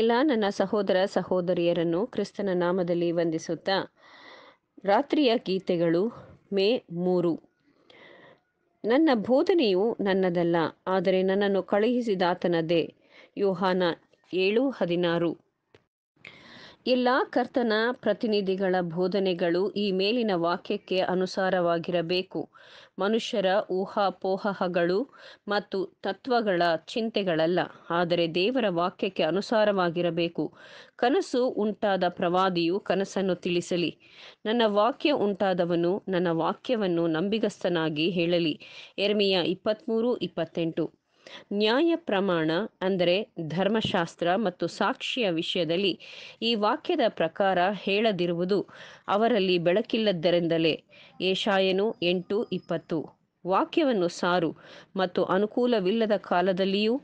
ಎಲ್ಲ ನನ್ನ ಸಹೋದರ ಸಹೋದರಿಯರನ್ನು ಕ್ರಿಸ್ತನ ನಾಮದಲ್ಲಿ ವಂದಿಸುತ್ತಾ ರಾತ್ರಿಯ ಗೀತೆಗಳು ಮೇ ಮೂರು ನನ್ನ ಬೋಧನೆಯು ನನ್ನದಲ್ಲ ಆದರೆ ನನ್ನನ್ನು ಕಳುಹಿಸಿದಾತನದೇ ಯೋಹಾನ ಏಳು ಹದಿನಾರು ಎಲ್ಲ ಕರ್ತನ ಪ್ರತಿನಿಧಿಗಳ ಬೋಧನೆಗಳು ಈ ಮೇಲಿನ ವಾಕ್ಯಕ್ಕೆ ಅನುಸಾರವಾಗಿರಬೇಕು ಮನುಷ್ಯರ ಊಹಾಪೋಹಗಳು ಮತ್ತು ತತ್ವಗಳ ಚಿಂತೆಗಳಲ್ಲ ಆದರೆ ದೇವರ ವಾಕ್ಯಕ್ಕೆ ಅನುಸಾರವಾಗಿರಬೇಕು ಕನಸು ಉಂಟಾದ ಪ್ರವಾದಿಯು ಕನಸನ್ನು ತಿಳಿಸಲಿ ನನ್ನ ವಾಕ್ಯ ಉಂಟಾದವನು ನನ್ನ ವಾಕ್ಯವನ್ನು ನಂಬಿಗಸ್ತನಾಗಿ ಹೇಳಲಿ ಎರ್ಮಿಯ ಇಪ್ಪತ್ತ್ಮೂರು ಇಪ್ಪತ್ತೆಂಟು ನ್ಯಾಯ ಪ್ರಮಾಣ ಅಂದರೆ ಧರ್ಮಶಾಸ್ತ್ರ ಮತ್ತು ಸಾಕ್ಷಿಯ ವಿಷಯದಲ್ಲಿ ಈ ವಾಕ್ಯದ ಪ್ರಕಾರ ಹೇಳದಿರುವುದು ಅವರಲ್ಲಿ ಬೆಳಕಿಲ್ಲದ್ದರಿಂದಲೇ ಏಷಾಯನು ಎಂಟು ಇಪ್ಪತ್ತು ವಾಕ್ಯವನ್ನು ಸಾರು ಮತ್ತು ಅನುಕೂಲವಿಲ್ಲದ ಕಾಲದಲ್ಲಿಯೂ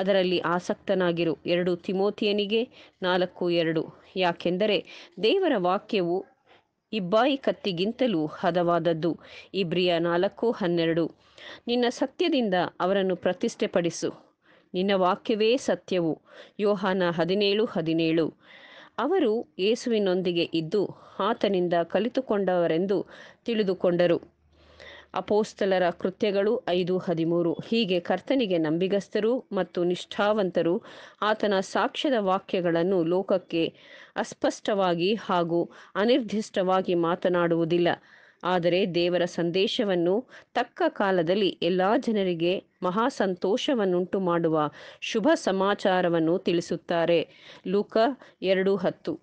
ಅದರಲ್ಲಿ ಆಸಕ್ತನಾಗಿರು ಎರಡು ತಿಮೋತಿಯನಿಗೆ ನಾಲ್ಕು ಎರಡು ಯಾಕೆಂದರೆ ದೇವರ ವಾಕ್ಯವು ಇಬ್ಬಾಯಿ ಕತ್ತಿಗಿಂತಲೂ ಹದವಾದದ್ದು ಇಬ್ರಿಯ ನಾಲ್ಕು ಹನ್ನೆರಡು ನಿನ್ನ ಸತ್ಯದಿಂದ ಅವರನ್ನು ಪ್ರತಿಷ್ಠೆಪಡಿಸು ನಿನ್ನ ವಾಕ್ಯವೇ ಸತ್ಯವು ಯೋಹಾನ ಹದಿನೇಳು ಹದಿನೇಳು ಅವರು ಏಸುವಿನೊಂದಿಗೆ ಇದ್ದು ಆತನಿಂದ ಕಲಿತುಕೊಂಡವರೆಂದು ತಿಳಿದುಕೊಂಡರು ಅಪೋಸ್ತಲರ ಕೃತ್ಯಗಳು ಐದು ಹದಿಮೂರು ಹೀಗೆ ಕರ್ತನಿಗೆ ನಂಬಿಗಸ್ತರು ಮತ್ತು ನಿಷ್ಠಾವಂತರು ಆತನ ಸಾಕ್ಷ್ಯದ ವಾಕ್ಯಗಳನ್ನು ಲೋಕಕ್ಕೆ ಅಸ್ಪಷ್ಟವಾಗಿ ಹಾಗೂ ಅನಿರ್ದಿಷ್ಟವಾಗಿ ಮಾತನಾಡುವುದಿಲ್ಲ ಆದರೆ ದೇವರ ಸಂದೇಶವನ್ನು ತಕ್ಕ ಕಾಲದಲ್ಲಿ ಎಲ್ಲ ಜನರಿಗೆ ಮಹಾ ಸಂತೋಷವನ್ನುಂಟು ಮಾಡುವ ಶುಭ ಸಮಾಚಾರವನ್ನು ತಿಳಿಸುತ್ತಾರೆ ಲೂಕ ಎರಡು ಹತ್ತು